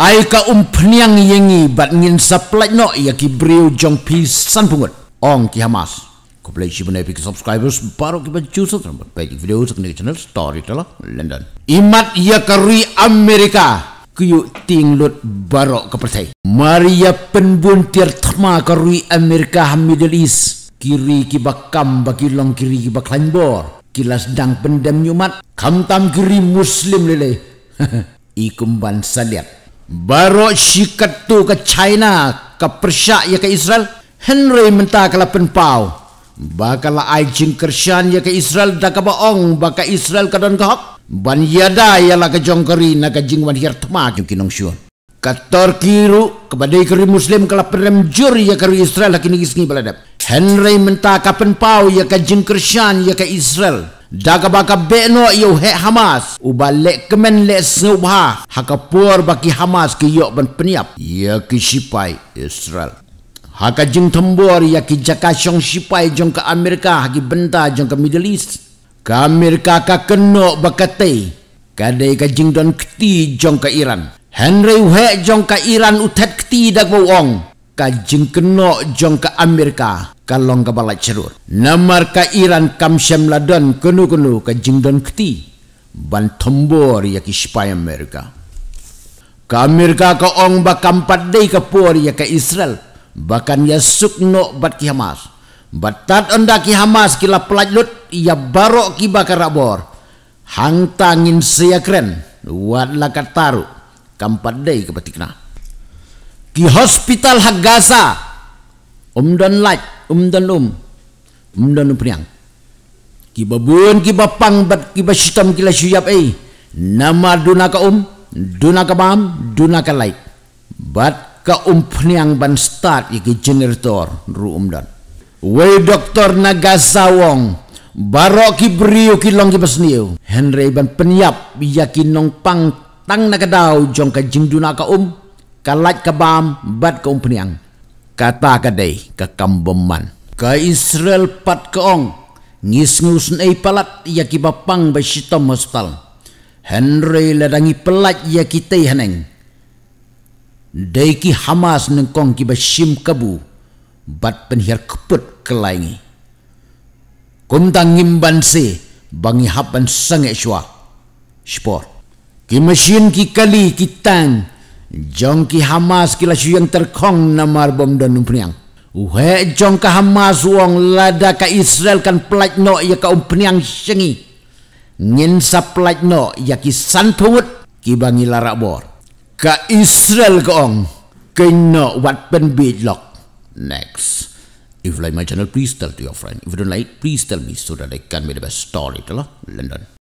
Ai ka umpniang yengi bat ngin supply no ya ki brio jong pi san pungut. Ong ki hamas. Ko play shi bune pi subscribers baro ki bat chu sot bat pe video sot ni channel story tala London. Imat ya kari Amerika. Kuyu ting lut baro ka pertai. Maria penbun tir tma kari Amerika ha Middle East. Kiri ki bakam baki long kiri ki lain bor. Kilas dang pendam nyumat. Kamtam kiri muslim lele. Ikum ban saliat. Baru sikat tu ke China, ke Persia, ya ke Israel, Henry minta ke lapan pau. Bakal ai jing kersian ya ke Israel dah kebaong, bakal Israel ke don kehok. Ban yada ya lah ke jongkeri, na ke jing wan hir tema jing kinong syur. Kator kiru, kebadai keri muslim ke lapan remjur ya ke Israel, lakini ha kisngi baladab. Henry minta ke pau ya ke jing kersian ya ke Israel. Daga baka bekno yo he Hamas uba lek kemen lek subha hakapur baki Hamas ki yo ben peniap ya ki sipai Israel Haka jing tembor ya ki jaka syong sipai jong ke Amerika haki benta jong ke Middle East ke Amerika ka keno bakate kadai ka jing don kti jong ke Iran Henry he jong ke Iran utet kti dak wong ka jing keno jong ke Amerika kalong kebalak cerut. Namar ka iran kam syam ladan kenu kenu ka jingdon keti. Ban tombor ya ki sipai Amerika. Ka Amerika ka ong ba kampat day ka puar ya ke Israel. Bahkan ya sukno bat ki Hamas. Batat onda ki Hamas kila pelajut ia ya barok ki bakar rabor. Hang tangin saya keren. Wat lakat taruk. Kampat day ke batikna. Ki hospital hak Gaza. Umdon light umdan lum umdan priang kiba buan kiba pang bat kiba sistem kila siap ai eh. nama duna ka um duna ka bam duna ka lai bat ka um priang ban start iki generator ru umdan we doktor Nagasawong. Barok ki brio ki long ki pasniu. Henry ban penyap yakin nong pang tang na kadau jong ka jingduna ka um kalat ka bam bat ka um peniang kata kadai ke kambeman ke Israel pat keong ngis ngusun ei palat ya ki bapang ba sitom hospital Henry ladangi pelat ya kita haneng Deki Hamas nengkong ki sim kabu bat penhir keput kelangi kum tangim bansi bangi hapan sangek syua sport ki mesin ki kali kitang jongki Hamas kila syu yang terkong namar bom dan umpniang. Uhe jongka Hamas wong lada ka Israel kan pelat no ya ka umpniang syengi. Ngin sa pelat no ya ki san ki bangi larak bor. Ka Israel ka ong ke no wat pen lok. Next. If you like my channel, please tell to your friend. If you don't like, please tell me so that I can make the best story to London.